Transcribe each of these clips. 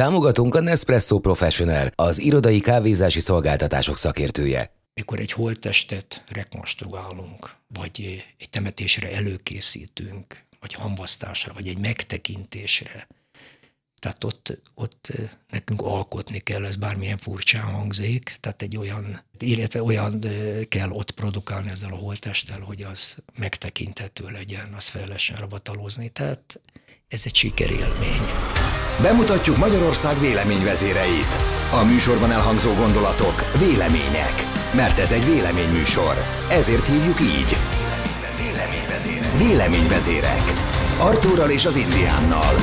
Támogatunk a Nespresso Professional, az irodai kávézási szolgáltatások szakértője. Mikor egy holttestet rekonstruálunk, vagy egy temetésre előkészítünk, vagy hamvasztásra, vagy egy megtekintésre, tehát ott, ott nekünk alkotni kell, ez bármilyen furcsán hangzik, tehát egy olyan, illetve olyan kell ott produkálni ezzel a holttesttel, hogy az megtekinthető legyen, az fel lehessen tehát ez egy sikerélmény. Bemutatjuk Magyarország véleményvezéreit. A műsorban elhangzó gondolatok, vélemények. Mert ez egy véleményműsor. Ezért hívjuk így. Véleményvezérek. véleményvezérek. Artúrral és az Indiánnal.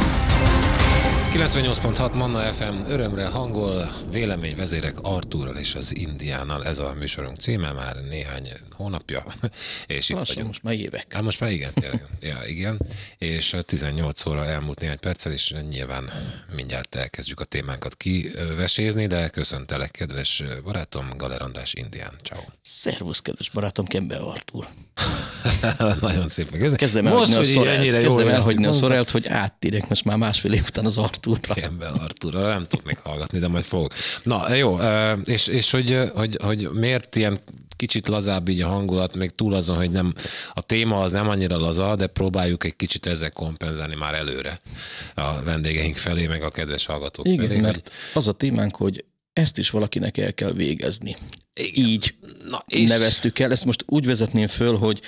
98.6 Manna FM örömre hangol, véleményvezérek Artúrral és az Indiánnal. Ez a műsorunk címe már néhány hónapja. És itt Lassan, vagyunk. most már évek. Hát most már igen, tényleg. ja, igen. És 18 óra elmúlt néhány perccel, és nyilván mindjárt elkezdjük a témánkat kivesézni, de köszöntelek, kedves barátom, Galer András Indián. Ciao. Szervusz, kedves barátom, Kembe Artúr. Nagyon szép. Kezdem el, most, hogy, ennyire jó, el, hogy a szorelt, hogy áttérek most már másfél év után az Artúr Artúrra. Pihenj Artúra, nem tudok még hallgatni, de majd fogok. Na jó, és, és hogy, hogy, hogy miért ilyen kicsit lazább így a hangulat, még túl azon, hogy nem, a téma az nem annyira laza, de próbáljuk egy kicsit ezzel kompenzálni már előre a vendégeink felé, meg a kedves hallgatók Igen, felé. mert hogy... az a témánk, hogy ezt is valakinek el kell végezni. Igen. Így Na, és... neveztük el. Ezt most úgy vezetném föl, hogy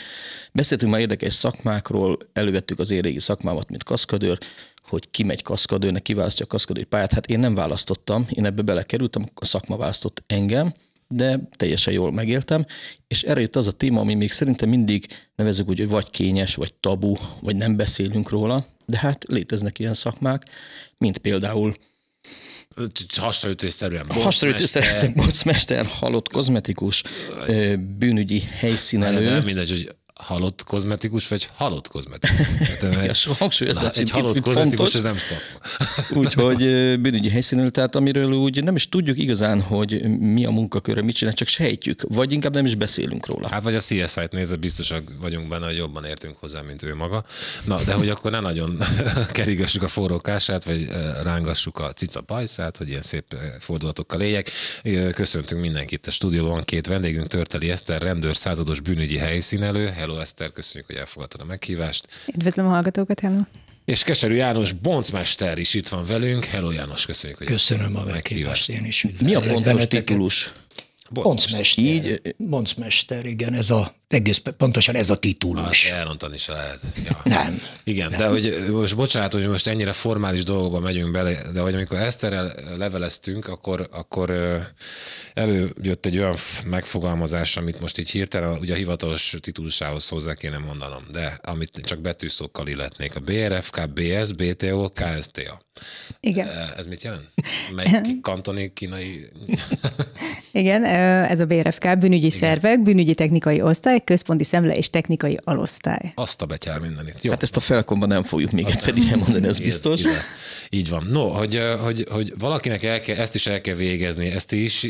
beszéltünk már érdekes szakmákról, elővettük az érégi szakmámat, mint kaszkadőr, hogy kimegy kaszkadőnek, kiválasztja a kaszkadői pályát. Hát én nem választottam, én ebbe belekerültem, a szakma választott engem, de teljesen jól megéltem, és erre jött az a téma, ami még szerintem mindig nevezük úgy, hogy vagy kényes, vagy tabu, vagy nem beszélünk róla, de hát léteznek ilyen szakmák, mint például hasraütésszerűen bocmester. Hasraütésszerűen bocmester, halott kozmetikus, bűnügyi helyszínelő. nem mindegy, hogy halott kozmetikus, vagy halott kozmetikus. Hát, ja, hangsúlyozás. Egy halott kozmetikus, fontos. ez nem szakma. Úgyhogy bűnügyi helyszínül tehát amiről úgy nem is tudjuk igazán, hogy mi a munkaköre, mit csinál, csak sejtjük, vagy inkább nem is beszélünk róla. Hát vagy a CSI-t nézve biztosak vagyunk benne, hogy jobban értünk hozzá, mint ő maga. Na, de hogy akkor ne nagyon kerigessük a forró kását, vagy rángassuk a cica bajszát, hogy ilyen szép fordulatokkal éljek. Köszöntünk mindenkit a stúdióban, két vendégünk, Törteli Eszter, rendőr, százados bűnügyi helyszínelő. Hello Hello Eszter, köszönjük, hogy elfogadtad a meghívást. Üdvözlöm a hallgatókat, hello. És Keserű János boncmester is itt van velünk. Hello János, köszönjük, hogy Köszönöm a meghívást, én is Mi a pontos titulus? Boncmester. Így, boncmester, igen, ez a egész pontosan ez a titulus. Hát elrontani se lehet. Ja. Nem. Igen, nem. de hogy most bocsánat, hogy most ennyire formális dolgokba megyünk bele, de hogy amikor Eszterrel leveleztünk, akkor, akkor előjött egy olyan megfogalmazás, amit most így hirtelen ugye a hivatalos titulusához hozzá kéne mondanom, de amit csak betűszókkal illetnék. A BRFK, BS, BTO, KSTA. Igen. Ez mit jelent? Melyik kantoni kínai... Igen, ez a BRFK, bűnügyi Igen. szervek, bűnügyi technikai osztály, Központi Szemle és Technikai Alosztály. Azt a betyár mindenit. Jó. Hát ezt a felkomban nem fogjuk még egyszer így elmondani, ez biztos. Igen. Így van. No, hogy, hogy, hogy valakinek el kell, ezt is el kell végezni, ezt is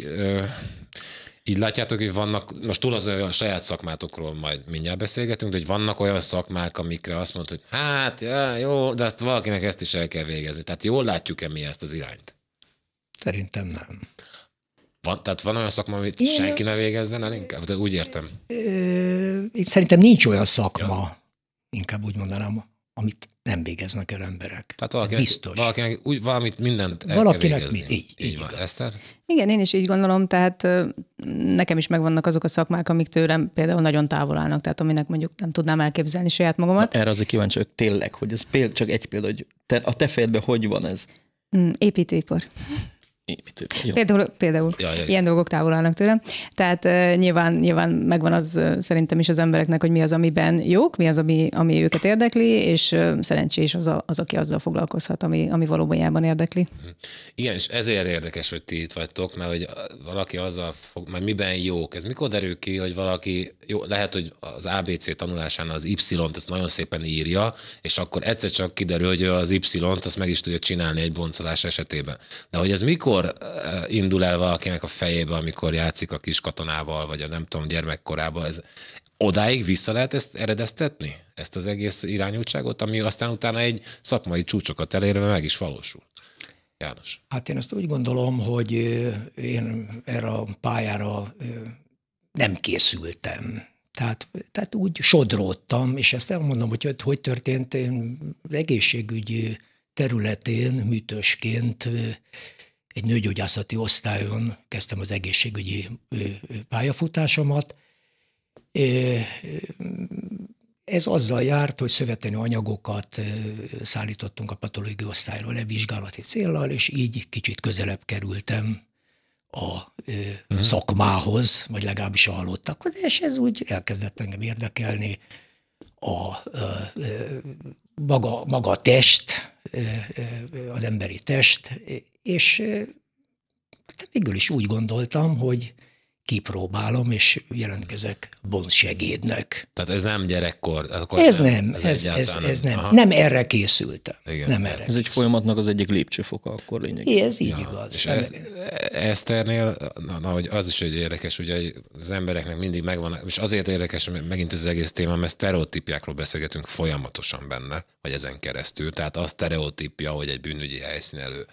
így látjátok, hogy vannak, most túl az a saját szakmátokról majd mindjárt beszélgetünk, de hogy vannak olyan szakmák, amikre azt mondod, hogy hát já, jó, de azt valakinek ezt is el kell végezni. Tehát jól látjuk-e mi ezt az irányt? Szerintem nem. Van, tehát van olyan szakma, amit Én... senki ne végezzen el inkább? De úgy értem. Ö, szerintem nincs olyan szakma, ja. inkább úgy mondanám, amit nem végeznek el emberek. Tehát valakinek, biztos. valakinek úgy, valamit mindent el Valakinek kell végezni. Így, így, így van. Igaz. Eszter? Igen, én is így gondolom, tehát nekem is megvannak azok a szakmák, amik tőlem például nagyon távol állnak, tehát aminek mondjuk nem tudnám elképzelni saját magamat. Na, erre azért kíváncsi vagyok tényleg, hogy ez például, csak egy példa, hogy te, a te fejedben hogy van ez? Mm, építőipar. Jó. Például, például ja, ja, ja. ilyen dolgok távol állnak tőlem. Tehát uh, nyilván, nyilván megvan az uh, szerintem is az embereknek, hogy mi az, amiben jók, mi az, ami, ami őket érdekli, és uh, szerencsés az, a, az, aki azzal foglalkozhat, ami, ami valóban érdekli. Mhm. Igen, és ezért érdekes, hogy ti itt vagytok, mert hogy valaki azzal fog, mert miben jók. Ez mikor derül ki, hogy valaki, jó, lehet, hogy az ABC tanulásán az Y-t ezt nagyon szépen írja, és akkor egyszer csak kiderül, hogy az Y-t azt meg is tudja csinálni egy boncolás esetében. De hogy ez mikor akkor indul el valakinek a fejébe, amikor játszik a kis katonával, vagy a nem tudom, gyermekkorában. Ez, odáig vissza lehet ezt eredeztetni? Ezt az egész irányultságot, ami aztán utána egy szakmai csúcsokat elérve meg is valósul? János. Hát én azt úgy gondolom, hogy én erre a pályára nem készültem. Tehát, tehát úgy sodródtam, és ezt elmondom, hogy hogy történt. Én egészségügyi területén műtösként egy nőgyógyászati osztályon kezdtem az egészségügyi pályafutásomat. Ez azzal járt, hogy szöveteni anyagokat szállítottunk a patológiai osztályról le vizsgálati céllal, és így kicsit közelebb kerültem a hmm. szakmához, vagy legalábbis a halottakhoz, és ez úgy elkezdett engem érdekelni a, a maga, maga a test, az emberi test, és hát végül is úgy gondoltam, hogy kipróbálom, és jelentkezek bondsegédnek. Tehát ez nem gyerekkor? Akkor ez nem, ez, ez, ez, ez nem. Aha. Nem erre készültem. Igen, nem erre. Ez egy folyamatnak az egyik lépcsőfoka akkor lényegében. Ez így ja. igaz. És ez, Eszternél, na, na, hogy az is egy érdekes, ugye az embereknek mindig megvan, és azért érdekes mert megint ez az egész téma, mert sztereotípiákról beszélgetünk folyamatosan benne, vagy ezen keresztül. Tehát az sztereotípia, hogy egy bűnügyi helyszínelő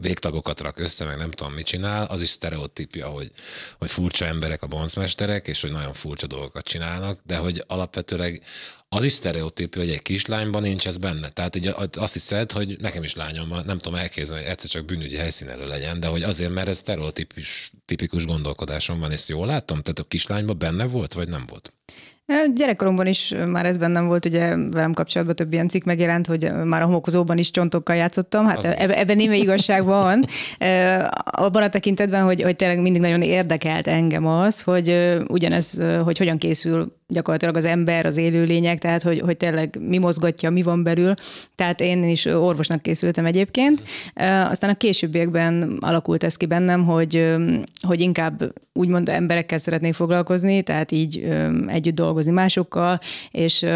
végtagokat rak össze, meg nem tudom, mit csinál, az is sztereotípia, hogy, hogy furcsa emberek a boncmesterek, és hogy nagyon furcsa dolgokat csinálnak, de hogy alapvetőleg az is sztereotípia, hogy egy kislányban nincs ez benne. Tehát így azt hiszed, hogy nekem is lányom van, nem tudom elképzelni, hogy egyszer csak bűnügyi helyszín elő legyen, de hogy azért, mert ez sztereotípus, tipikus gondolkodásom van, ezt jól látom? Tehát a kislányban benne volt, vagy nem volt? Hát gyerekkoromban is már ez bennem volt, ugye velem kapcsolatban több ilyen cikk megjelent, hogy már a homokozóban is csontokkal játszottam, hát eb- ebben némi igazság van. Abban a tekintetben, hogy, hogy tényleg mindig nagyon érdekelt engem az, hogy ugyanez, hogy hogyan készül gyakorlatilag az ember, az élőlények, tehát hogy, hogy tényleg mi mozgatja, mi van belül. Tehát én is orvosnak készültem egyébként. Aztán a későbbiekben alakult ez ki bennem, hogy, hogy inkább úgymond emberekkel szeretnék foglalkozni, tehát így együtt dolgozni dolgozni másokkal, és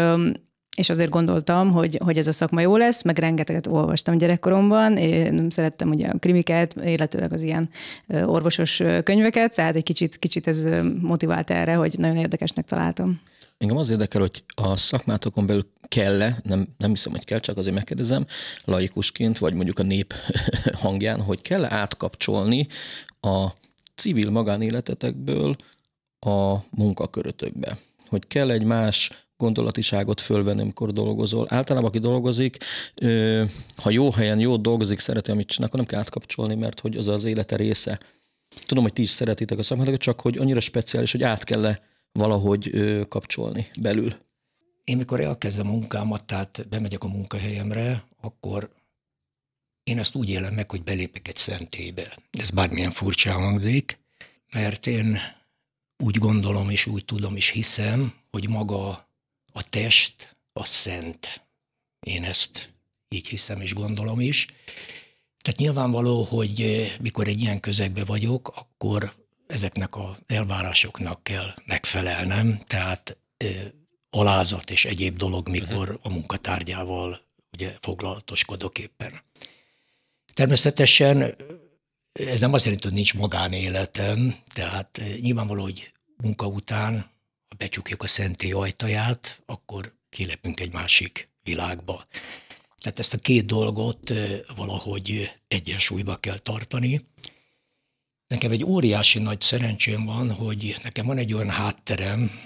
és azért gondoltam, hogy, hogy ez a szakma jó lesz, meg rengeteget olvastam gyerekkoromban, én szerettem ugye a krimiket, illetőleg az ilyen orvosos könyveket, tehát egy kicsit, kicsit ez motivált erre, hogy nagyon érdekesnek találtam. Engem az érdekel, hogy a szakmátokon belül kell-e, nem, nem hiszem, hogy kell, csak azért megkérdezem, laikusként, vagy mondjuk a nép hangján, hogy kell-e átkapcsolni a civil magánéletetekből a munkakörötökbe? hogy kell egy más gondolatiságot fölvenni, amikor dolgozol. Általában, aki dolgozik, ha jó helyen, jó dolgozik, szereti, amit csinál, akkor nem kell átkapcsolni, mert hogy az az élete része. Tudom, hogy ti is szeretitek a szakmát, csak hogy annyira speciális, hogy át kell valahogy kapcsolni belül. Én mikor elkezdem a munkámat, tehát bemegyek a munkahelyemre, akkor én ezt úgy élem meg, hogy belépek egy szentélybe. Ez bármilyen furcsa hangzik, mert én úgy gondolom, és úgy tudom, és hiszem, hogy maga a test a szent. Én ezt így hiszem és gondolom is. Tehát nyilvánvaló, hogy eh, mikor egy ilyen közegbe vagyok, akkor ezeknek az elvárásoknak kell megfelelnem, tehát eh, alázat és egyéb dolog, mhm. mikor a munkatárgyával ugye foglalatoskodok éppen. Természetesen eh, ez nem azt jelenti, hogy nincs magánéletem, tehát nyilvánvaló, hogy munka után, ha becsukjuk a szentély ajtaját, akkor kilépünk egy másik világba. Tehát ezt a két dolgot valahogy egyensúlyba kell tartani. Nekem egy óriási nagy szerencsém van, hogy nekem van egy olyan hátterem,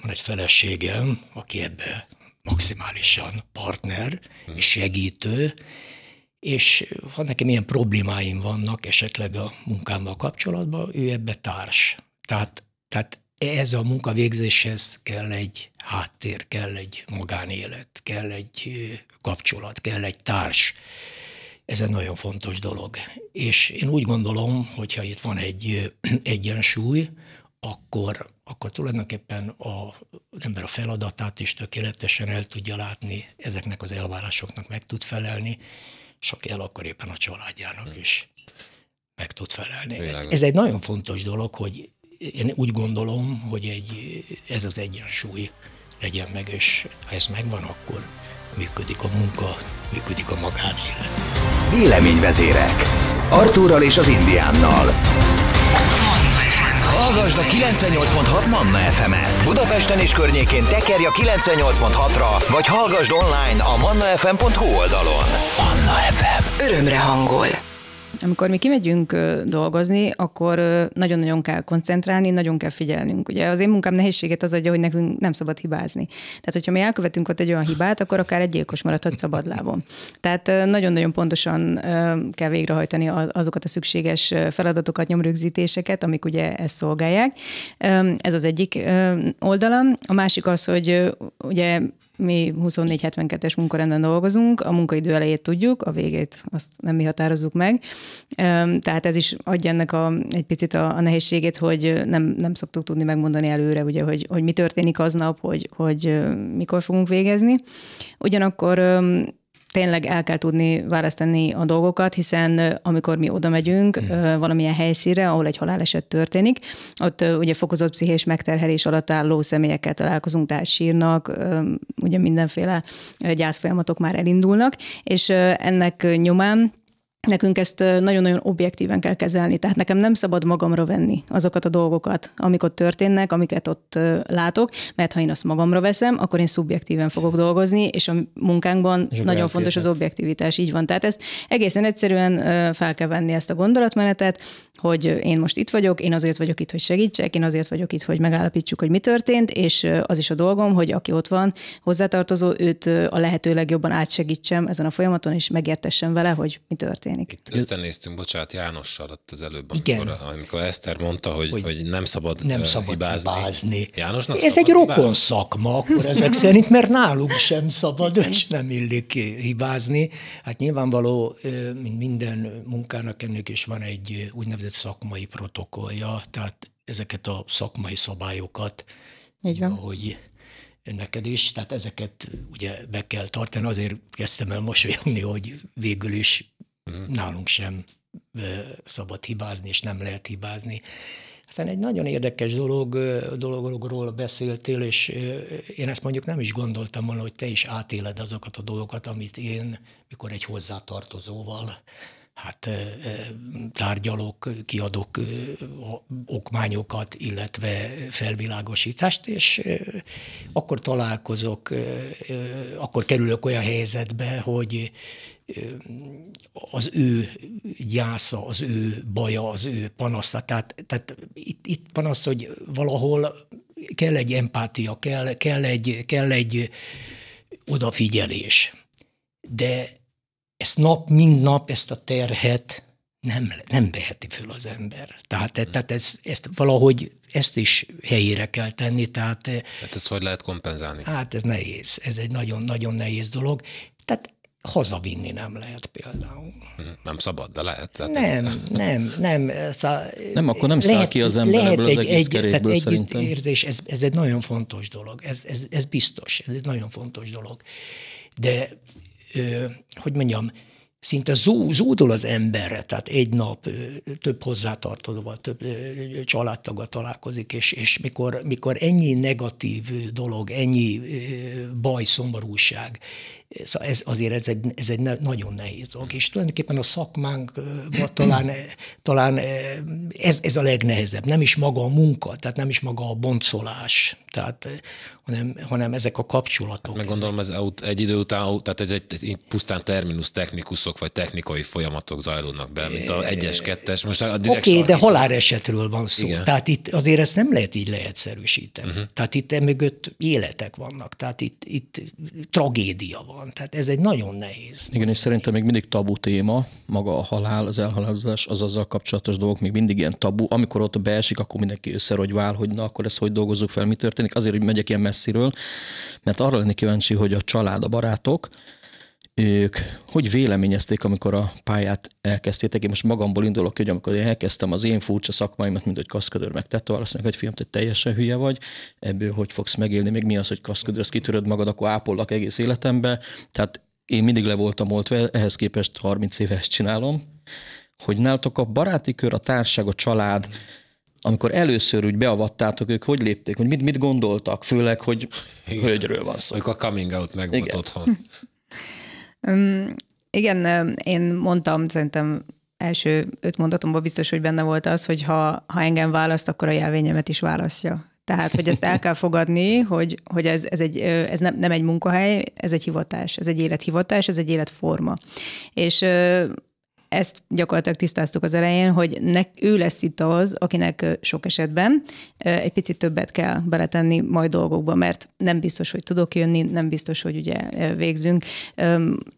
van egy feleségem, aki ebbe maximálisan partner hm. és segítő, és ha nekem ilyen problémáim vannak esetleg a munkámmal kapcsolatban, ő ebbe társ. Tehát tehát ez a munkavégzéshez kell egy háttér, kell egy magánélet, kell egy kapcsolat, kell egy társ. Ez egy nagyon fontos dolog. És én úgy gondolom, hogy ha itt van egy egyensúly, akkor, akkor tulajdonképpen a, az ember a feladatát is tökéletesen el tudja látni, ezeknek az elvárásoknak meg tud felelni, és aki el, akkor éppen a családjának hm. is meg tud felelni. Világos. Ez egy nagyon fontos dolog, hogy én úgy gondolom, hogy egy, ez az egyensúly legyen meg, és ha ez megvan, akkor működik a munka, működik a magánélet. Véleményvezérek Artúrral és az Indiánnal. Hallgasd a 98.6 Manna FM-et. Budapesten és környékén tekerj a 98.6-ra, vagy hallgasd online a mannafm.hu oldalon. Manna FM. Örömre hangol. Amikor mi kimegyünk dolgozni, akkor nagyon-nagyon kell koncentrálni, nagyon kell figyelnünk. Ugye az én munkám nehézséget az adja, hogy nekünk nem szabad hibázni. Tehát, hogyha mi elkövetünk ott egy olyan hibát, akkor akár egy gyilkos maradhat szabadlábon. Tehát nagyon-nagyon pontosan kell végrehajtani azokat a szükséges feladatokat, nyomrögzítéseket, amik ugye ezt szolgálják. Ez az egyik oldalam. A másik az, hogy ugye mi 24-72-es munkarendben dolgozunk, a munkaidő elejét tudjuk, a végét azt nem mi határozzuk meg. Tehát ez is adja ennek a, egy picit a, a nehézségét, hogy nem, nem szoktuk tudni megmondani előre, ugye, hogy, hogy mi történik aznap, hogy, hogy mikor fogunk végezni. Ugyanakkor tényleg el kell tudni választani a dolgokat, hiszen amikor mi oda megyünk hmm. valamilyen helyszíre, ahol egy haláleset történik, ott ugye fokozott pszichés megterhelés alatt álló személyekkel találkozunk, tehát sírnak, ugye mindenféle gyászfolyamatok már elindulnak, és ennek nyomán nekünk ezt nagyon-nagyon objektíven kell kezelni, tehát nekem nem szabad magamra venni azokat a dolgokat, amik ott történnek, amiket ott látok, mert ha én azt magamra veszem, akkor én szubjektíven fogok dolgozni, és a munkánkban és nagyon fontos az objektivitás, így van. Tehát ezt egészen egyszerűen fel kell venni ezt a gondolatmenetet, hogy én most itt vagyok, én azért vagyok itt, hogy segítsek, én azért vagyok itt, hogy megállapítsuk, hogy mi történt, és az is a dolgom, hogy aki ott van, hozzátartozó, őt a lehető legjobban átsegítsem ezen a folyamaton, és megértessem vele, hogy mi történt történik. Itt összenéztünk, bocsánat, Jánossal ott az előbb, amikor, Igen. amikor Eszter mondta, hogy, hogy, hogy nem szabad Nem szabad hibázni. hibázni. Jánosnak ez szabad egy rokon szakma, akkor ezek szerint, mert náluk sem szabad, és nem illik hibázni. Hát nyilvánvaló, mint minden munkának ennek is van egy úgynevezett szakmai protokollja, tehát ezeket a szakmai szabályokat, Így van. ahogy neked is, tehát ezeket ugye be kell tartani, azért kezdtem el mosolyogni, hogy végül is Mm. Nálunk sem szabad hibázni, és nem lehet hibázni. Aztán egy nagyon érdekes dolog, dologról beszéltél, és én ezt mondjuk nem is gondoltam volna, hogy te is átéled azokat a dolgokat, amit én, mikor egy hozzátartozóval hát tárgyalok, kiadok okmányokat, illetve felvilágosítást, és akkor találkozok, akkor kerülök olyan helyzetbe, hogy az ő gyásza, az ő baja, az ő panasza. Tehát, tehát itt, itt van az, hogy valahol kell egy empátia, kell, kell, egy, kell egy odafigyelés. De ezt nap, mind nap ezt a terhet nem, nem veheti föl az ember. Tehát, hmm. tehát ez, ezt valahogy ezt is helyére kell tenni. Tehát, hát ezt hogy lehet kompenzálni? Hát ez nehéz, ez egy nagyon-nagyon nehéz dolog. Tehát hazavinni nem lehet például. Mhm, nem szabad, de lehet. Tehát nem, ez... nem, nem. szá... nem, akkor nem lehet, száll ki az ember lehet ebből egy, az egész egy, kerékből tehát szerintem. érzés, ez, ez egy nagyon fontos dolog, ez, ez, ez biztos, ez egy nagyon fontos dolog. De, ö, hogy mondjam, szinte zú, zúdul az emberre, tehát egy nap több hozzátartozóval, több családtaga találkozik, és, és mikor, mikor ennyi negatív dolog, ennyi baj, szomorúság Szóval ez, azért ez egy, ez egy nagyon nehéz dolog, és tulajdonképpen a szakmánkban talán, talán eh, ez, ez a legnehezebb. Nem is maga a munka, tehát nem is maga a boncolás, tehát, eh, hanem, hanem ezek a kapcsolatok. Hát meg gondolom ez egy idő után, tehát ez egy, egy pusztán terminus technikusok vagy technikai folyamatok zajlódnak be, mint a eh, egyes, kettes. Most a Oké, okay, de halálesetről van szó, Igen. tehát itt azért ezt nem lehet így leegyszerűsíteni. Uh-huh. Tehát itt emögött életek vannak, tehát itt, itt tragédia van van. Tehát ez egy nagyon nehéz. Igen, és szerintem még mindig tabu téma, maga a halál, az elhalálozás, az azzal kapcsolatos dolgok még mindig ilyen tabu. Amikor ott beesik, akkor mindenki vál, hogy na, akkor ezt hogy dolgozzuk fel, mi történik. Azért, hogy megyek ilyen messziről, mert arra lenni kíváncsi, hogy a család, a barátok, ők hogy véleményezték, amikor a pályát elkezdték? Én most magamból indulok, hogy amikor én elkezdtem az én furcsa szakmáimat, mint hogy kaszkadőr meg tetovál, azt mondják, hogy fiam, te teljesen hülye vagy, ebből hogy fogsz megélni, még mi az, hogy kaszkadőr, ezt kitöröd magad, akkor ápollak egész életembe. Tehát én mindig le voltam oltva, ehhez képest 30 éves csinálom. Hogy nálatok a baráti kör, a társág, a család, amikor először úgy beavattátok, ők hogy lépték, hogy mit, mit gondoltak, főleg, hogy hölgyről van szó. Amikor a coming out meg volt otthon. Igen, én mondtam, szerintem első öt mondatomban biztos, hogy benne volt az, hogy ha, ha engem választ, akkor a jelvényemet is választja. Tehát, hogy ezt el kell fogadni, hogy, hogy ez, ez, egy, ez nem, nem egy munkahely, ez egy hivatás, ez egy élethivatás, ez egy életforma. És ezt gyakorlatilag tisztáztuk az elején, hogy ne, ő lesz itt az, akinek sok esetben egy picit többet kell beletenni majd dolgokba, mert nem biztos, hogy tudok jönni, nem biztos, hogy ugye végzünk.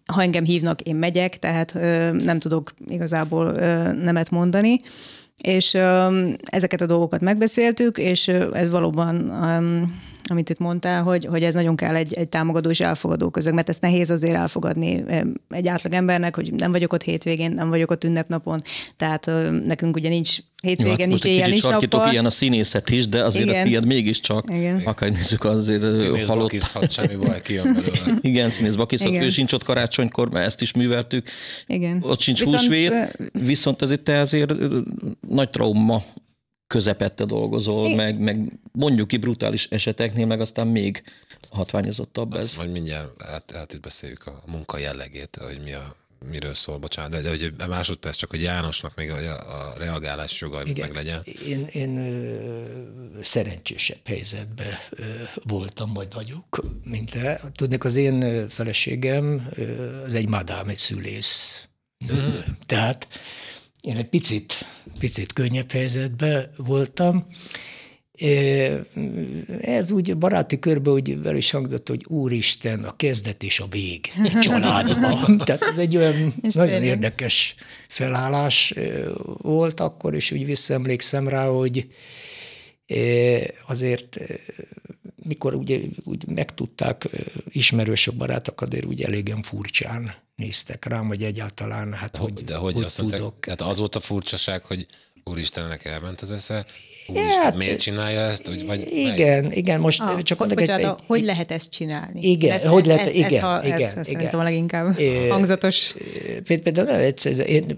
Ha engem hívnak, én megyek, tehát nem tudok igazából nemet mondani. És ezeket a dolgokat megbeszéltük, és ez valóban amit itt mondtál, hogy, hogy ez nagyon kell egy, egy támogató és elfogadó közög, mert ezt nehéz azért elfogadni egy átlag embernek, hogy nem vagyok ott hétvégén, nem vagyok ott ünnepnapon, tehát nekünk ugye nincs hétvégén, hát nincs éjjel, nincs nappal. ilyen a színészet is, de azért Igen. a tiéd mégiscsak, Igen. akár nézzük azért a halott. bakiszhat, semmi baj, kijön belőle. Igen, színész bakiszhat, ő sincs ott karácsonykor, mert ezt is műveltük. Igen. Ott sincs viszont, húsvét, viszont ez itt azért nagy trauma közepette dolgozol, meg, meg mondjuk ki brutális eseteknél, meg aztán még hatványozottabb Azt hát, ez. Majd mindjárt át, át beszéljük a munka jellegét, hogy mi a miről szól, bocsánat, de, de hogy a másodperc csak, hogy Jánosnak még a, a reagálás joga Igen, meg legyen. Én, én ö, szerencsésebb helyzetben ö, voltam, vagy vagyok, mint te. Tudnék, az én feleségem ö, az egy madám, egy szülész. Mm. Tehát én egy picit, picit könnyebb helyzetben voltam. Ez úgy baráti körben úgy is hangzott, hogy Úristen, a kezdet és a vég egy családban. Tehát ez egy olyan és nagyon tényleg. érdekes felállás volt akkor, és úgy visszaemlékszem rá, hogy azért mikor ugye úgy megtudták ismerősök, barátok, azért úgy elégen furcsán néztek rám, hogy egyáltalán hát hogy, de hogy, hogy azt tudok. Te, tehát az volt a furcsaság, hogy Úristennek elment az esze? Úristen, hát, miért csinálja ezt? Úgy, vagy igen, melyik? igen, most ah, csak hogy, bocsánat, egy, egy, hogy lehet ezt csinálni? Igen, ezt, hogy lehet, ezt, igen, ezt, ha, igen, ezt, igen. a leginkább é, hangzatos. Például én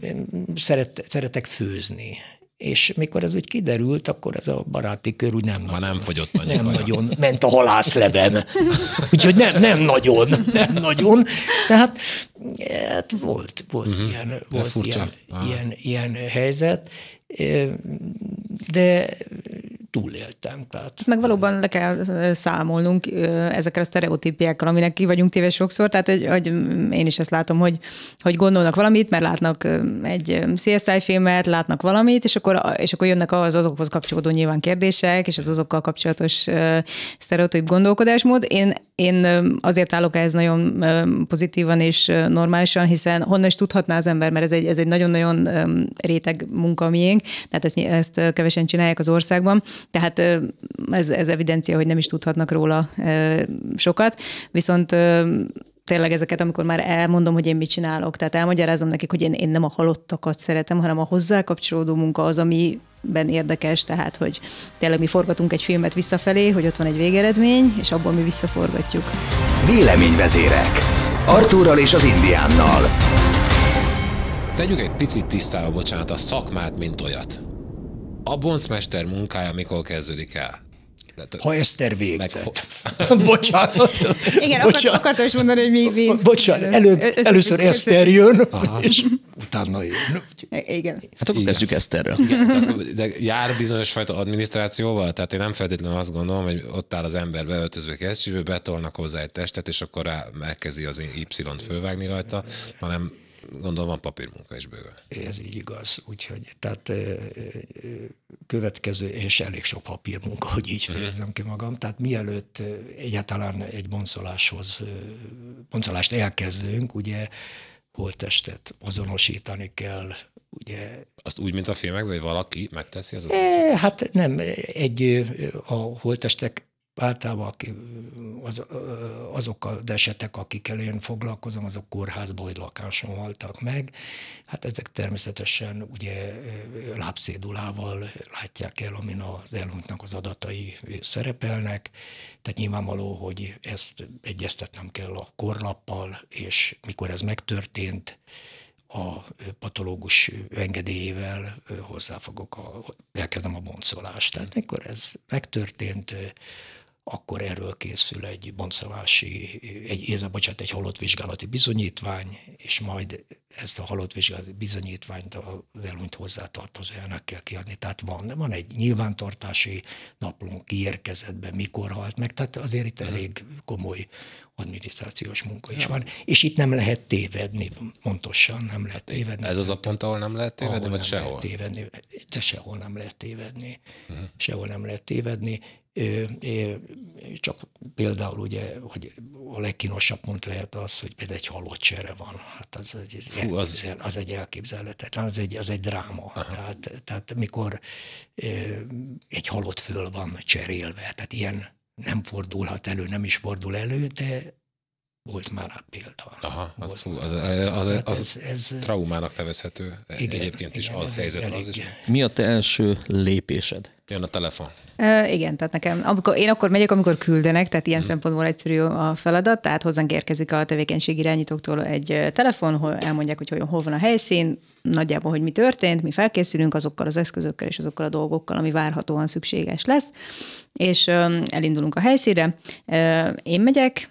szeret, szeretek főzni, és mikor ez úgy kiderült, akkor ez a baráti kör úgy nem, ha nagyon, nem fogyott annyi Nem kaja. nagyon, ment a halászlevem. Úgyhogy nem, nem nagyon, nem nagyon. Tehát hát volt, volt, uh-huh. ilyen, volt ilyen, ah. ilyen, ilyen helyzet, de túléltem. Tehát... Meg valóban le kell számolnunk ezekkel a sztereotípiákkal, aminek ki vagyunk téve sokszor, tehát hogy, hogy én is ezt látom, hogy, hogy gondolnak valamit, mert látnak egy CSI filmet, látnak valamit, és akkor, és akkor jönnek az azokhoz kapcsolódó nyilván kérdések, és az azokkal kapcsolatos sztereotíp gondolkodásmód. Én, én azért állok ehhez nagyon pozitívan és normálisan, hiszen honnan is tudhatná az ember, mert ez egy, ez egy nagyon-nagyon réteg munka miénk, tehát ezt, ezt kevesen csinálják az országban, tehát ez, ez evidencia, hogy nem is tudhatnak róla sokat. Viszont tényleg ezeket, amikor már elmondom, hogy én mit csinálok, tehát elmagyarázom nekik, hogy én, én nem a halottakat szeretem, hanem a hozzá kapcsolódó munka az, ami ben érdekes, tehát hogy tényleg mi forgatunk egy filmet visszafelé, hogy ott van egy végeredmény, és abból mi visszaforgatjuk. Véleményvezérek Artúrral és az Indiánnal Tegyük egy picit tisztába, bocsánat, a szakmát, mint olyat. A boncmester munkája mikor kezdődik el? Ha Eszter végzett. Meg... Bocsánat. Igen, Bocsánat. akartam is mondani, hogy mi... mi... Bocsánat, előbb, először Eszter jön, Aha. és utána jön. Igen. Hát akkor Igen. kezdjük Eszterről. Igen, de jár bizonyos fajta adminisztrációval? Tehát én nem feltétlenül azt gondolom, hogy ott áll az ember beöltözve kezdjük, betolnak hozzá egy testet, és akkor rá megkezdi az Y-t fölvágni rajta, hanem gondolom van papírmunka is bőven. Ez így igaz, úgyhogy tehát következő, és elég sok papírmunka, hogy így mhm. fejezem ki magam, tehát mielőtt egyáltalán egy boncoláshoz, boncolást elkezdünk, ugye holttestet azonosítani kell, ugye... Azt úgy, mint a filmekben, hogy valaki megteszi az e, Hát nem, egy a holttestek általában az, azok az esetek, akikkel én foglalkozom, azok kórházban vagy lakáson haltak meg. Hát ezek természetesen ugye lábszédulával látják el, amin az elhunytnak az adatai szerepelnek, tehát nyilvánvaló, hogy ezt egyeztetnem kell a korlappal, és mikor ez megtörtént, a patológus engedélyével hozzá fogok, a, elkezdem a boncolást. Tehát mikor ez megtörtént, akkor erről készül egy boncolási, egy, eh, bocsánat, egy halottvizsgálati bizonyítvány, és majd ezt a halottvizsgálati bizonyítványt a velünk hozzátartozójának kell kiadni. Tehát van, van egy nyilvántartási naplónk kiérkezett be, mikor halt meg, tehát azért itt mhm. elég komoly adminisztrációs munka is van. És itt nem lehet tévedni, pontosan nem lehet tévedni. Ez az a pont, ahol nem lehet tévedni, ahol vagy nem sehol? Lehet tévedni, de sehol nem lehet tévedni. Uh-huh. Sehol nem lehet tévedni, csak például ugye, hogy a legkínosabb pont lehet az, hogy például egy halott csere van. Hát az, egy, Hú, az... az egy elképzelhetetlen, az egy, az egy dráma. Tehát, tehát mikor egy halott föl van cserélve, tehát ilyen nem fordulhat elő, nem is fordul elő, de volt már a példa. Aha, az, fú, az, az, az, hát az ez, ez, traumának nevezhető igen, egyébként is igen, az, az helyzet. Az is. Mi a te első lépésed? Jön a telefon. Ö, igen, tehát nekem, amikor, én akkor megyek, amikor küldenek, tehát ilyen hmm. szempontból egyszerű a feladat, tehát hozzánk érkezik a tevékenység irányítóktól egy telefon, hol elmondják, hogy hol, hol van a helyszín, nagyjából, hogy mi történt, mi felkészülünk azokkal az eszközökkel és azokkal a dolgokkal, ami várhatóan szükséges lesz, és elindulunk a helyszínre. Én megyek,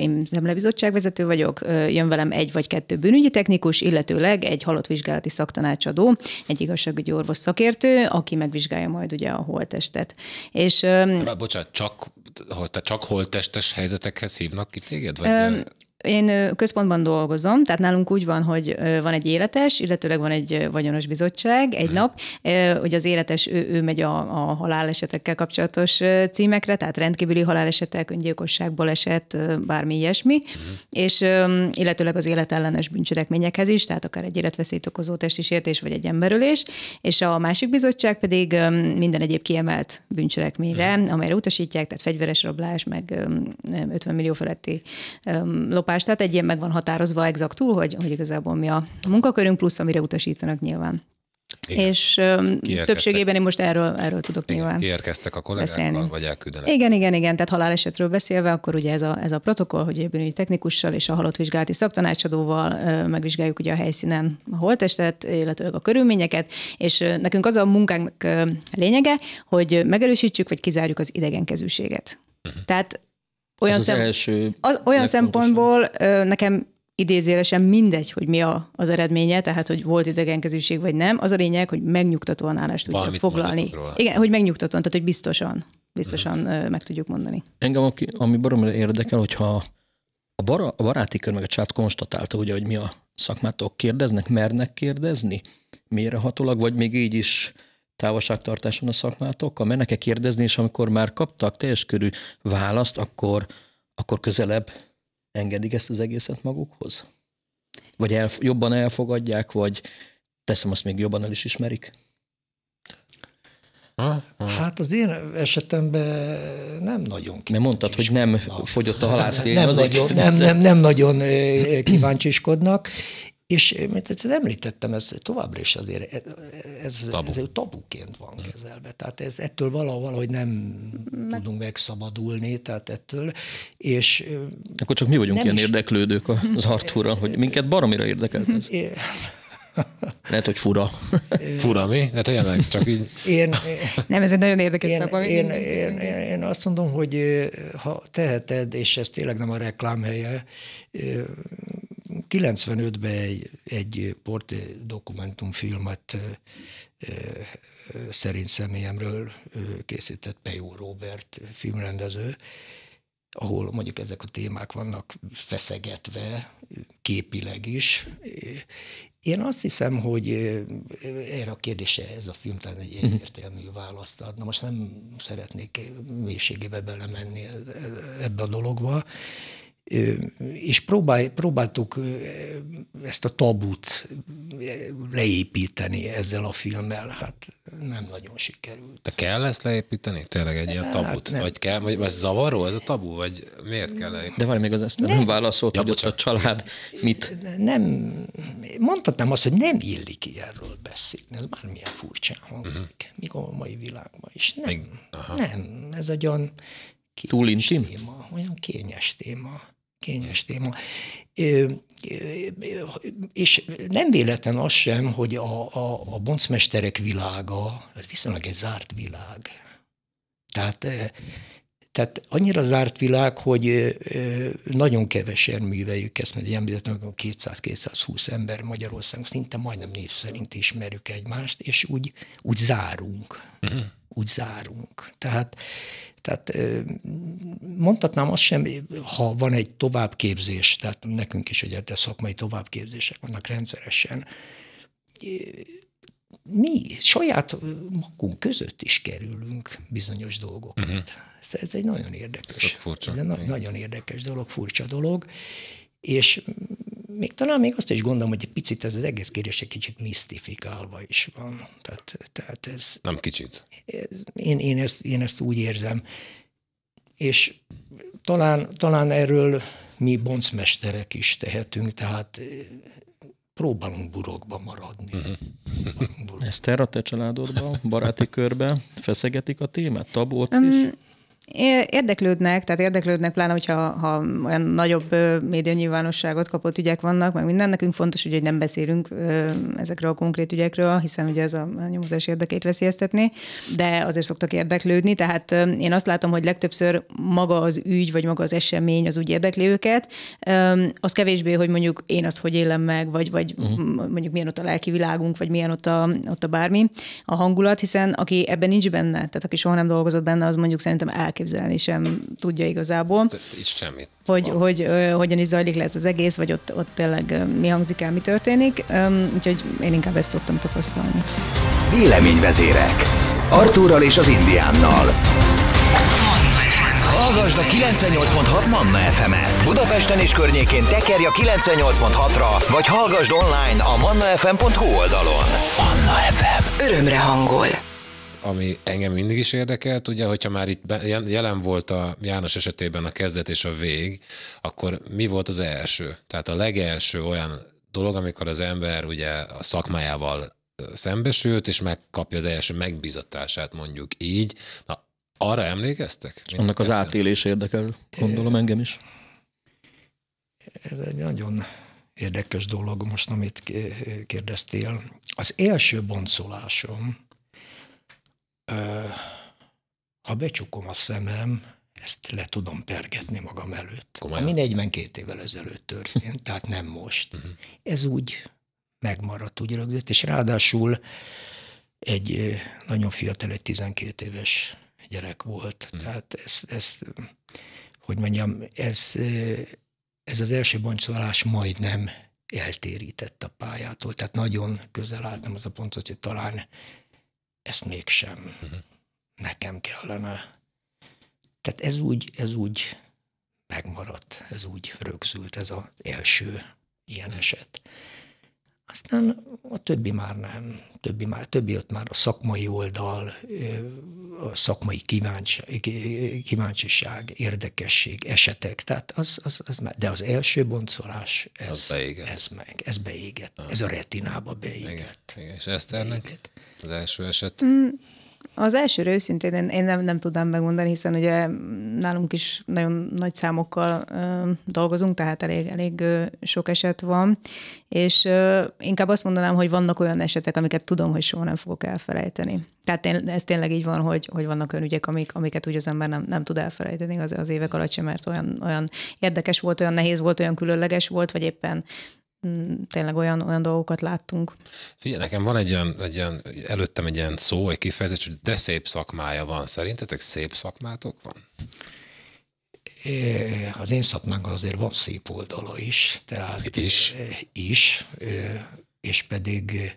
én szemlebizottságvezető vagyok, jön velem egy vagy kettő bűnügyi technikus, illetőleg egy halott vizsgálati szaktanácsadó, egy igazságügyi orvos szakértő, aki megvizsgálja majd ugye ugye a holtestet. És, Bár, bocsánat, csak, tehát csak holtestes helyzetekhez hívnak ki téged? Vagy, öm, én központban dolgozom, tehát nálunk úgy van, hogy van egy életes, illetőleg van egy vagyonos bizottság egy mhm. nap, hogy az életes, ő, ő megy a, a halálesetekkel kapcsolatos címekre, tehát rendkívüli halálesetek, öngyilkosság, baleset, bármi ilyesmi, mhm. és illetőleg az életellenes bűncselekményekhez is, tehát akár egy életveszélyt okozó testi sértés, vagy egy emberölés, és a másik bizottság pedig minden egyéb kiemelt bűncselekményre, mhm. amelyre utasítják, tehát fegyveres rablás, meg 50 millió feletti lopás, kapás, tehát egy ilyen meg van határozva exaktul, hogy, hogy igazából mi a munkakörünk, plusz amire utasítanak nyilván. Igen. És többségében én most erről, erről tudok igen, nyilván érkeztek a kollégákkal, beszélni. vagy elküldenek? Igen, igen, igen. Tehát halálesetről beszélve, akkor ugye ez a, ez a protokoll, hogy a bűnügyi technikussal és a halott vizsgálati szaktanácsadóval megvizsgáljuk ugye a helyszínen a holtestet, illetőleg a körülményeket, és nekünk az a munkánk lényege, hogy megerősítsük, vagy kizárjuk az idegenkezűséget. Uh-huh. Mhm. Tehát olyan, az szem, az első az, olyan szempontból nekem idézélesen mindegy, hogy mi a, az eredménye, tehát hogy volt idegenkezőség vagy nem, az a lényeg, hogy megnyugtatóan állást tudjuk foglalni. Igen, hogy megnyugtatóan, tehát hogy biztosan, biztosan hmm. meg tudjuk mondani. Engem aki, ami barom, érdekel, hogyha a, bar, a baráti kör meg a csát konstatálta, ugye, hogy mi a szakmától kérdeznek, mernek kérdezni, mérehatólag, vagy még így is távolságtartáson a szakmátokkal? Mennek-e kérdezni, és amikor már kaptak teljes körű választ, akkor, akkor közelebb engedik ezt az egészet magukhoz? Vagy el, jobban elfogadják, vagy teszem azt még jobban el is ismerik? Hát az én esetemben nem nagyon kíváncsi. Mert mondtad, hogy nem fogyott a halászlény. Nem, nem, nagyon, nem, nem, nem nagyon kíváncsiskodnak, és eh, mint ezt említettem, ez továbbra is azért eh, eh, ez, ez, Tabu. ez tabuként van hmm. kezelve. Tehát ez, ettől valahol valahogy nem Me- mm-hmm. tudunk megszabadulni, tehát ettől. És Akkor csak mi vagyunk ilyen is... érdeklődők az Artúrral, hogy minket baromira érdekel ez. Mm-hmm. Lehet, hogy fura. fura mi? De tényleg csak így. Én, nem, ez egy nagyon érdekes én, szakma. Én, én, én, én azt mondom, hogy ha teheted, és ez tényleg nem a reklám helye, 95-ben egy, egy porté dokumentumfilmet szerint személyemről készített Pejó Robert filmrendező, ahol mondjuk ezek a témák vannak feszegetve, képileg is. Én azt hiszem, hogy erre a kérdése ez a film talán egy mhm. egyértelmű választ ad. Na most nem szeretnék mélységébe belemenni e-, e-, ebbe a dologba és próbál, próbáltuk ezt a tabut leépíteni ezzel a filmmel, hát nem nagyon sikerült. De kell ezt leépíteni? Tényleg egy ilyen hát tabut? Hát vagy kell, vagy, vagy zavaró ez a tabu, vagy miért kell leépíteni? De van még az ezt nem, nem válaszolt, ja, hogy ott a család mit... Nem, mondhatnám azt, hogy nem illik ilyenről beszélni, ez bármilyen furcsán hangzik, uh-huh. még a mai világban is. Nem, még, aha. nem, ez egy olyan túl intim? Téma, olyan kényes téma kényes téma. És nem véletlen az sem, hogy a, a, a boncmesterek világa, ez viszonylag egy zárt világ. Tehát, tehát annyira zárt világ, hogy nagyon kevesen műveljük ezt, mert egy említettem, 200-220 ember Magyarország, szinte majdnem név szerint ismerjük egymást, és úgy, úgy zárunk. Uh-huh. Úgy zárunk. Tehát tehát mondhatnám azt sem, ha van egy továbbképzés, tehát nekünk is ugye szakmai továbbképzések vannak rendszeresen, mi saját magunk között is kerülünk bizonyos dolgokat. Uh-huh. Ez egy nagyon érdekes. Ez, furcsa. ez egy na- nagyon érdekes dolog, furcsa dolog, és még talán még azt is gondolom, hogy egy picit ez az egész kérdés egy kicsit misztifikálva is van. Tehát, tehát ez... Nem kicsit. Ez, én, én, ezt, én ezt úgy érzem. És talán, talán erről mi boncmesterek is tehetünk, tehát eh, próbálunk burokba maradni. Mhm. Uh-huh. Burok. Eszter, a te családodban, baráti körben feszegetik a témát, tabolt is? Érdeklődnek, tehát érdeklődnek, pláne, hogyha ha olyan nagyobb média nyilvánosságot kapott ügyek vannak, meg minden, nekünk fontos, hogy nem beszélünk ezekről a konkrét ügyekről, hiszen ugye ez a nyomozás érdekét veszélyeztetni, de azért szoktak érdeklődni, tehát én azt látom, hogy legtöbbször maga az ügy, vagy maga az esemény az úgy érdekli őket, az kevésbé, hogy mondjuk én azt hogy élem meg, vagy, vagy uh-huh. mondjuk milyen ott a lelki világunk, vagy milyen ott a, ott a bármi, a hangulat, hiszen aki ebben nincs benne, tehát aki soha nem dolgozott benne, az mondjuk szerintem el elképzelni sem tudja igazából. Itt semmit. Hogy, hogy, hogy hogyan is zajlik le ez az egész, vagy ott, ott tényleg mi hangzik el, mi történik. Úgyhogy én inkább ezt szoktam tapasztalni. Véleményvezérek. Artúrral és az Indiánnal. Hallgasd a 98.6 Manna FM-et. Budapesten és környékén tekerj a 98.6-ra, vagy hallgasd online a mannafm.hu oldalon. Manna FM. Örömre hangol ami engem mindig is érdekelt, ugye, hogyha már itt jelen volt a János esetében a kezdet és a vég, akkor mi volt az első? Tehát a legelső olyan dolog, amikor az ember ugye a szakmájával szembesült, és megkapja az első megbizatását, mondjuk így. Na, arra emlékeztek? annak az átélés érdekel, gondolom engem is. Ez egy nagyon érdekes dolog most, amit kérdeztél. Az első boncolásom, ha becsukom a szemem, ezt le tudom pergetni magam előtt. Komolyan? Ami 42 évvel ezelőtt történt, tehát nem most. Uh-huh. Ez úgy megmaradt, úgy rögzít, és ráadásul egy nagyon fiatal, egy 12 éves gyerek volt. Uh-huh. Tehát ez, ez, hogy mondjam, ez, ez az első boncolás majdnem eltérített a pályától, tehát nagyon közel álltam az a pontot, hogy talán ezt mégsem uh-huh. nekem kellene. Tehát ez úgy, ez úgy megmaradt, ez úgy rögzült, ez az első ilyen mhm. eset. Aztán a többi már nem, többi, már, többi ott már a szakmai oldal, a szakmai kíváncsiság, érdekesség, esetek, tehát az, az, az már, de az első boncolás, ez, az ez meg, ez beégett, ah. ez a retinába beégett. Igen, igen. és ezt Beégett az első eset? Mm. Az elsőre őszintén én, én nem, nem tudnám megmondani, hiszen ugye nálunk is nagyon nagy számokkal ö, dolgozunk, tehát elég, elég ö, sok eset van, és ö, inkább azt mondanám, hogy vannak olyan esetek, amiket tudom, hogy soha nem fogok elfelejteni. Tehát én, ez tényleg így van, hogy, hogy vannak olyan ügyek, amik, amiket úgy az ember nem, nem tud elfelejteni az, az évek alatt sem, mert olyan, olyan érdekes volt, olyan nehéz volt, olyan különleges volt, vagy éppen Mm, tényleg olyan, olyan dolgokat láttunk. Figyelj, nekem van egy olyan, egy olyan, előttem egy ilyen szó, egy kifejezés, hogy de szép szakmája van. Szerintetek szép szakmátok van? Az én szakmánk azért van szép oldala is. Tehát is? Is, és pedig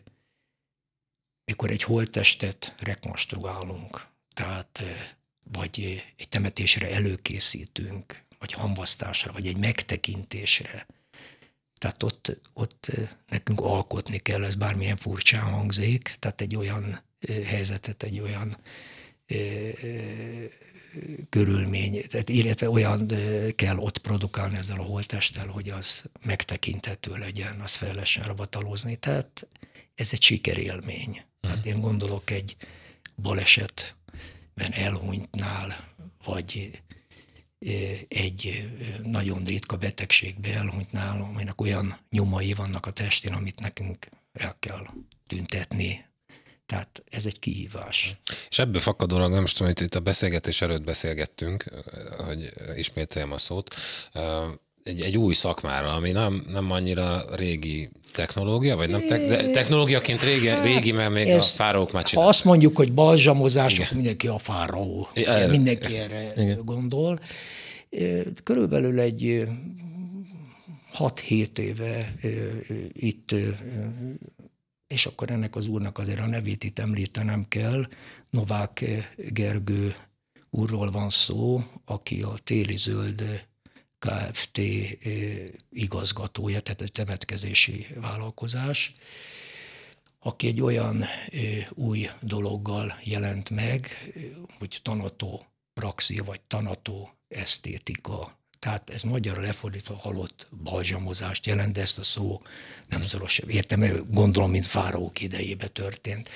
mikor egy holttestet rekonstruálunk, tehát vagy egy temetésre előkészítünk, vagy hamvasztásra, vagy egy megtekintésre, tehát ott, ott nekünk alkotni kell, ez bármilyen furcsán hangzik, tehát egy olyan helyzetet, egy olyan körülmény, tehát illetve olyan kell ott produkálni ezzel a holttesttel, hogy az megtekinthető legyen, az fel lehessen rabatalozni. Tehát ez egy sikerélmény. Uh-huh. Tehát én mhm. gondolok egy balesetben elhunytnál, vagy egy nagyon ritka betegségbe elhunyt nálam, aminek olyan nyomai vannak a testén, amit nekünk el kell tüntetni. Tehát ez egy kihívás. És ebből fakadólag, nem is tudom, hogy itt a beszélgetés előtt beszélgettünk, hogy ismételjem a szót, egy, egy új szakmára, ami nem, nem annyira régi technológia, vagy nem te, de technológiaként régi, hát, régi mert még Ezt, a fárók már csinálják. Ha azt mondjuk, hogy balzsamozás, Igen. mindenki a fáró. Igen. Mindenki erre Igen. gondol. Körülbelül egy 6-7 éve itt, és akkor ennek az úrnak azért a nevét itt említenem kell, Novák Gergő úrról van szó, aki a téli zöld Kft. igazgatója, tehát egy temetkezési vállalkozás, aki egy olyan új dologgal jelent meg, hogy tanató praxia, vagy tanató esztétika. Tehát ez magyar lefordítva halott balzsamozást jelent, de ezt a szó nem szoros értem, mert gondolom, mint fáraók idejébe történt.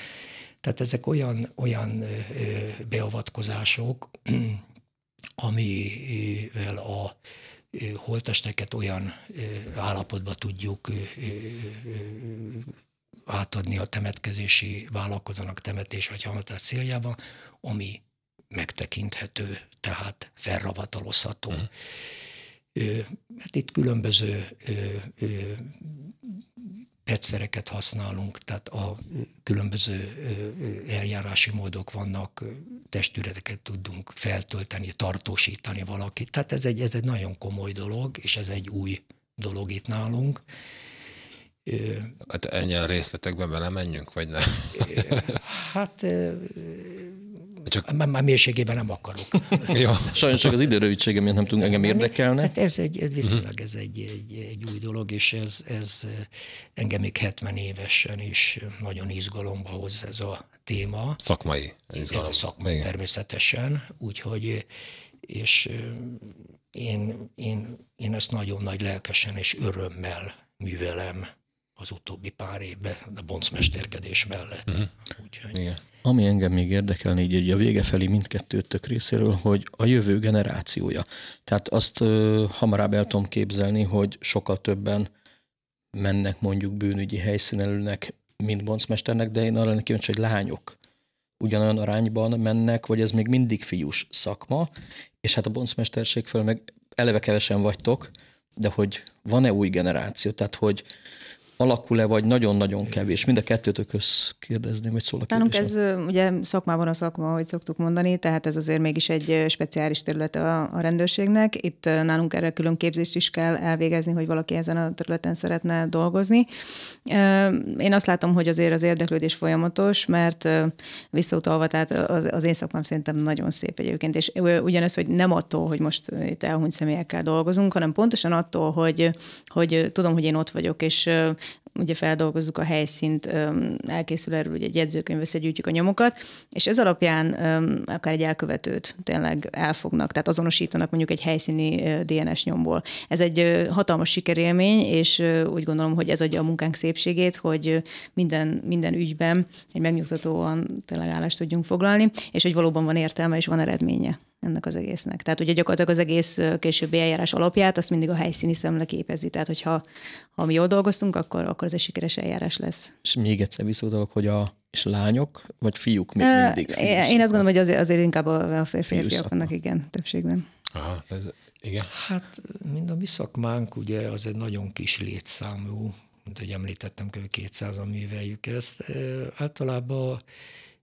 Tehát ezek olyan, olyan beavatkozások, amivel a holtesteket olyan állapotba tudjuk átadni a temetkezési vállalkozónak temetés vagy hamatás céljába, ami megtekinthető, tehát felravatalozható. Uh-huh. Hát itt különböző ö, ö, petszereket használunk, tehát a különböző eljárási módok vannak, testületeket tudunk feltölteni, tartósítani valakit. Tehát ez egy, ez egy nagyon komoly dolog, és ez egy új dolog itt nálunk. Hát ennyi a részletekbe belemenjünk, vagy nem? Hát csak... már, már mélységében nem akarok. ja. Sajnos csak az idő miatt nem tudunk, engem érdekelne. Hát ez, egy, ez viszonylag mhm. ez egy, egy, egy, új dolog, és ez, ez eh, engem még 70 évesen is nagyon izgalomba hoz ez a téma. Szakmai izgalom. Ez a szakmai Igen. természetesen, úgyhogy és eh, én, én, én ezt nagyon nagy lelkesen és örömmel művelem az utóbbi pár évben a boncmesterkedés mellett. Uh-huh. Úgyhogy... Igen. Ami engem még érdekelni így, így a vége felé mindkettőtök részéről, hogy a jövő generációja. Tehát azt ö, hamarabb el tudom képzelni, hogy sokkal többen mennek mondjuk bűnügyi helyszínelőnek, mint boncmesternek, de én arra lennék kíváncsi, hogy lányok ugyanolyan arányban mennek, vagy ez még mindig fiús szakma, és hát a boncmesterség fel meg eleve kevesen vagytok, de hogy van-e új generáció, tehát hogy alakul-e, vagy nagyon-nagyon kevés? Mind a kettőtök köz kérdezném, hogy szól a Nálunk ez ugye szakmában a szakma, ahogy szoktuk mondani, tehát ez azért mégis egy speciális terület a, a rendőrségnek. Itt nálunk erre külön képzést is kell elvégezni, hogy valaki ezen a területen szeretne dolgozni. Én azt látom, hogy azért az érdeklődés folyamatos, mert visszautalva, tehát az, az én szakmám szerintem nagyon szép egyébként, és ugyanez, hogy nem attól, hogy most itt elhunyt személyekkel dolgozunk, hanem pontosan attól, hogy, hogy tudom, hogy én ott vagyok, és ugye feldolgozzuk a helyszínt, elkészül erről ugye egy jegyzőkönyv, összegyűjtjük a nyomokat, és ez alapján akár egy elkövetőt tényleg elfognak, tehát azonosítanak mondjuk egy helyszíni DNS nyomból. Ez egy hatalmas sikerélmény, és úgy gondolom, hogy ez adja a munkánk szépségét, hogy minden, minden ügyben egy megnyugtatóan tényleg állást tudjunk foglalni, és hogy valóban van értelme és van eredménye ennek az egésznek. Tehát ugye gyakorlatilag az egész későbbi eljárás alapját, azt mindig a helyszíni szemle képezi. Tehát, hogyha ha mi jól dolgoztunk, akkor, akkor ez egy sikeres eljárás lesz. És még egyszer visszautalok, hogy a és lányok, vagy fiúk még mindig? Fiúszak. Én azt gondolom, hogy azért, azért inkább a férfiak vannak, igen, többségben. Aha, ez, igen. Hát, mind a mi szakmánk, ugye, az egy nagyon kis létszámú, mint ahogy említettem, kb. 200-an műveljük ezt. E, általában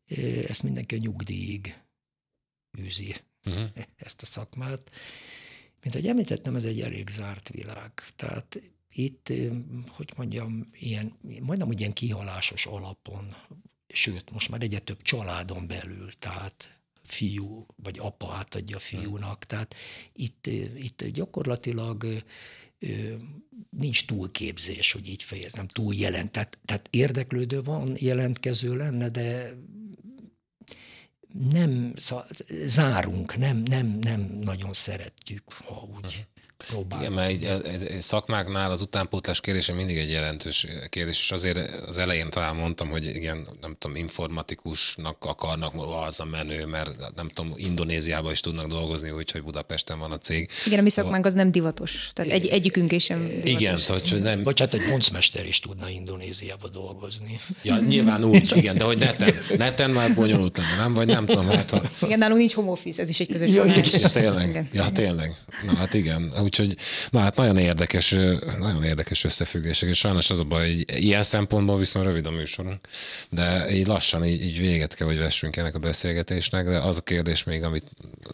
e, ezt mindenki a nyugdíjig űzi uh-huh. ezt a szakmát. Mint ahogy említettem, ez egy elég zárt világ. Tehát itt, hogy mondjam, ilyen, majdnem úgy ilyen kihalásos alapon, sőt, most már egyre több családon belül, tehát fiú, vagy apa átadja a fiúnak. Mhm. Tehát itt, itt gyakorlatilag nincs túlképzés, hogy így fejezem, túl jelent. Tehát, tehát érdeklődő van, jelentkező lenne, de nem zárunk, nem, nem, nem nagyon szeretjük, ha úgy mhm próbálni. Igen, mert egy, egy, egy szakmáknál az utánpótlás kérdése mindig egy jelentős kérdés, és azért az elején talán mondtam, hogy igen, nem tudom, informatikusnak akarnak, az a menő, mert nem tudom, Indonéziában is tudnak dolgozni, úgyhogy Budapesten van a cég. Igen, a mi szakmánk az nem divatos, tehát egy, egyikünk is sem divatos. Igen, tehát, hogy nem... Vagy hát egy poncmester is tudna Indonéziába dolgozni. Ja, nyilván úgy, igen, de hogy neten, neten már bonyolult lenne, nem? Vagy nem tudom, hát... A... Igen, nálunk nincs home office, ez is egy közös ja, ja, tényleg, igen. ja, tényleg. Na, hát igen, úgy Úgyhogy na hát nagyon érdekes, nagyon érdekes összefüggések, és sajnos az a baj, hogy ilyen szempontból viszont rövid a műsorunk, de így lassan így, így véget kell, hogy vessünk ennek a beszélgetésnek, de az a kérdés még, amit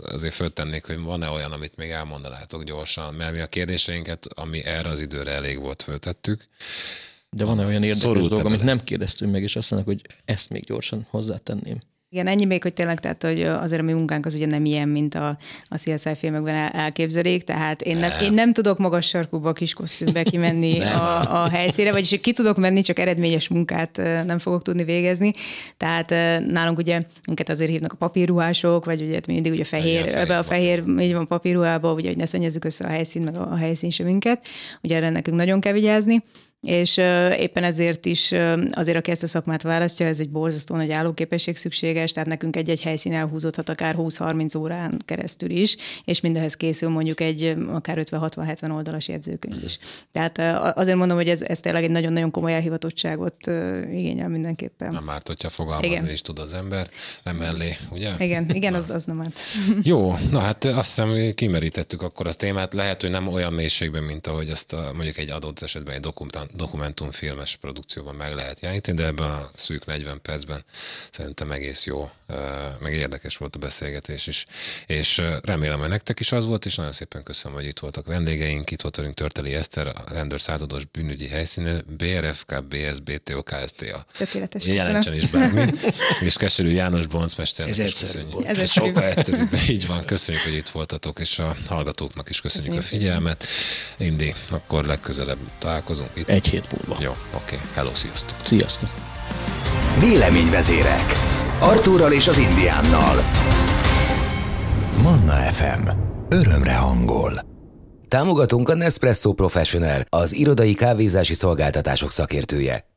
azért föltennék, hogy van-e olyan, amit még elmondanátok gyorsan, mert mi a kérdéseinket, ami erre az időre elég volt, föltettük. De van-e olyan érdekes dolog, amit nem kérdeztünk meg, és azt mondják, hogy ezt még gyorsan hozzátenném? Igen, ennyi még, hogy tényleg, tehát, hogy azért a mi munkánk az ugye nem ilyen, mint a, a CSI filmekben el, elképzelik, tehát én nem, én nem tudok magas sarkúba, kis kosztümbe kimenni a, a helyszínre, vagyis ki tudok menni, csak eredményes munkát nem fogok tudni végezni. Tehát nálunk ugye minket azért hívnak a papírruhások, vagy ugye hát mindig ugye fehér, a fehér, a fehér van. így van papírruhába, ugye, hogy ne szennyezzük össze a helyszín, meg a, a helyszín sem minket. Ugye erre nekünk nagyon kell vigyázni és éppen ezért is azért, aki ezt a szakmát választja, ez egy borzasztó nagy állóképesség szükséges, tehát nekünk egy-egy helyszín elhúzódhat akár 20-30 órán keresztül is, és mindehhez készül mondjuk egy akár 50-60-70 oldalas jegyzőkönyv is. Tehát azért mondom, hogy ez, ez tényleg egy nagyon-nagyon komoly elhivatottságot igényel mindenképpen. Nem árt, hogyha fogalmazni igen. is tud az ember, emellé, ugye? Igen, igen, az, az nem árt. Jó, na hát azt hiszem kimerítettük akkor a témát, lehet, hogy nem olyan mélységben, mint ahogy azt a, mondjuk egy adott esetben egy dokumentum dokumentumfilmes produkcióban meg lehet jeleníteni, de ebben a szűk 40 percben szerintem egész jó, meg érdekes volt a beszélgetés is. És remélem, hogy nektek is az volt, és nagyon szépen köszönöm, hogy itt voltak vendégeink. Itt volt velünk Törteli Eszter, a rendőr százados bűnügyi helyszínő, BRFK, BSBTO, KSTA. Tökéletes. Jelentsen is bármi. és Keserű János Boncmester. Ez egyszerű volt. Ez sokkal egyszerűbb. Így van, köszönjük, hogy itt voltatok, és a hallgatóknak is köszönjük, köszönjük a figyelmet. Indi, akkor legközelebb találkozunk itt egy hét múlva. Jó, oké. Okay. Hello, sziasztok. Sziasztok. Véleményvezérek. Artúrral és az Indiánnal. Manna FM. Örömre hangol. Támogatunk a Nespresso Professional, az irodai kávézási szolgáltatások szakértője.